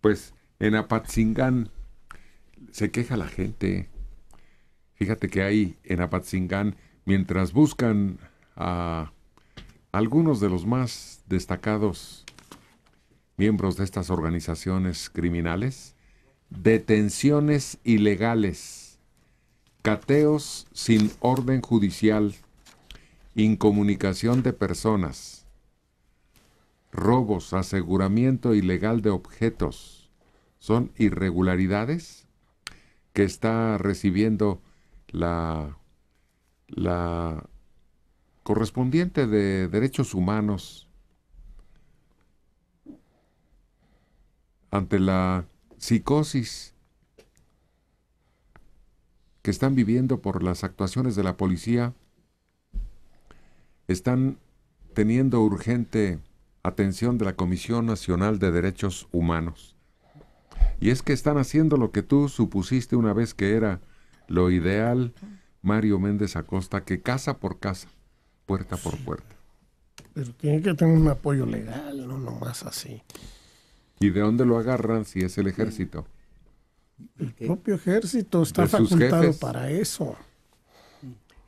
Pues en Apatzingán se queja la gente. Fíjate que ahí en Apatzingán, mientras buscan a algunos de los más destacados miembros de estas organizaciones criminales, detenciones ilegales, cateos sin orden judicial, incomunicación de personas, robos, aseguramiento ilegal de objetos. Son irregularidades que está recibiendo la, la correspondiente de derechos humanos ante la psicosis que están viviendo por las actuaciones de la policía, están teniendo urgente atención de la Comisión Nacional de Derechos Humanos. Y es que están haciendo lo que tú supusiste una vez que era lo ideal, Mario Méndez Acosta, que casa por casa, puerta por puerta. Pero tiene que tener un apoyo legal, no nomás así. ¿Y de dónde lo agarran si es el ejército? El propio ejército está facultado para eso.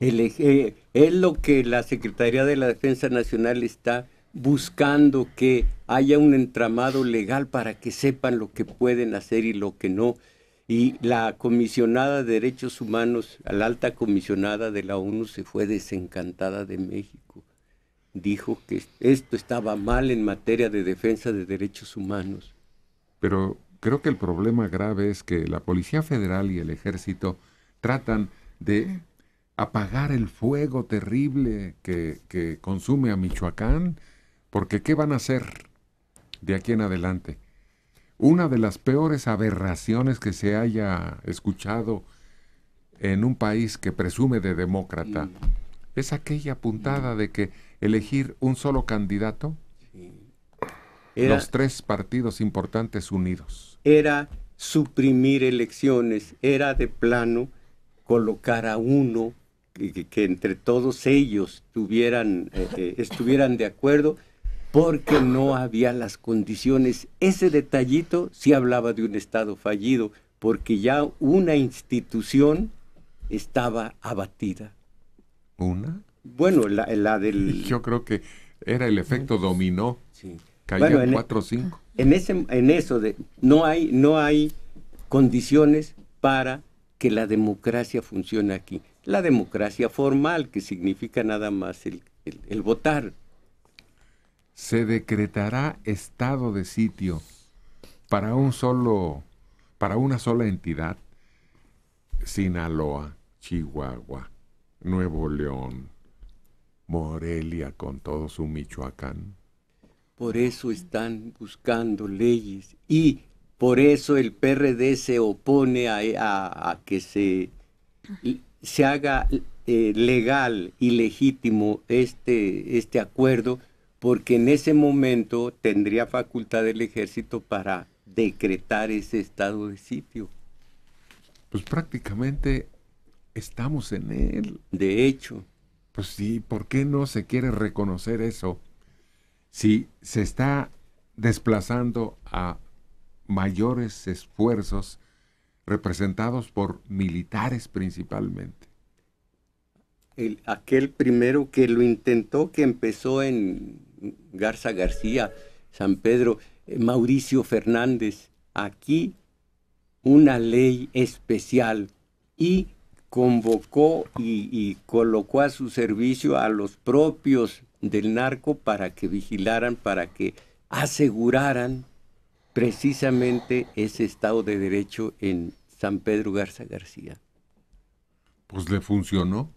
Eh, es lo que la Secretaría de la Defensa Nacional está buscando que haya un entramado legal para que sepan lo que pueden hacer y lo que no. Y la comisionada de derechos humanos, la alta comisionada de la ONU, se fue desencantada de México. Dijo que esto estaba mal en materia de defensa de derechos humanos. Pero creo que el problema grave es que la Policía Federal y el Ejército tratan de apagar el fuego terrible que, que consume a Michoacán porque ¿qué van a hacer de aquí en adelante? Una de las peores aberraciones que se haya escuchado en un país que presume de demócrata es aquella puntada de que elegir un solo candidato, los tres partidos importantes unidos. Era suprimir elecciones, era de plano colocar a uno que, que entre todos ellos tuvieran, eh, eh, estuvieran de acuerdo porque no había las condiciones. Ese detallito sí hablaba de un Estado fallido, porque ya una institución estaba abatida. ¿Una? Bueno, la, del... Yo creo que era el efecto dominó. Sí. Cayó e cuatro o cinco. En, ese, en eso de, no, hay, no hay condiciones para que la democracia funcione aquí. La democracia formal, que significa nada más el votar, se decretará estado de sitio para un solo, para una sola entidad, Sinaloa, Chihuahua, Nuevo León, Morelia con todo su Michoacán. Por eso están buscando leyes y por eso el PRD se opone a, que se, se haga eh, legal y legítimo este, este acuerdo porque en ese momento tendría facultad el ejército para decretar ese estado de sitio. Pues prácticamente estamos en él. De hecho. Pues sí, ¿por qué no se quiere reconocer eso? Si se está desplazando a mayores esfuerzos representados por militares principalmente. El, aquel primero que lo intentó, que empezó en Garza García, San Pedro, eh, Mauricio Fernández. Aquí una ley especial y convocó y, colocó a su servicio a los propios del narco para que vigilaran, para que aseguraran precisamente ese Estado de Derecho en San Pedro Garza García. Pues le funcionó.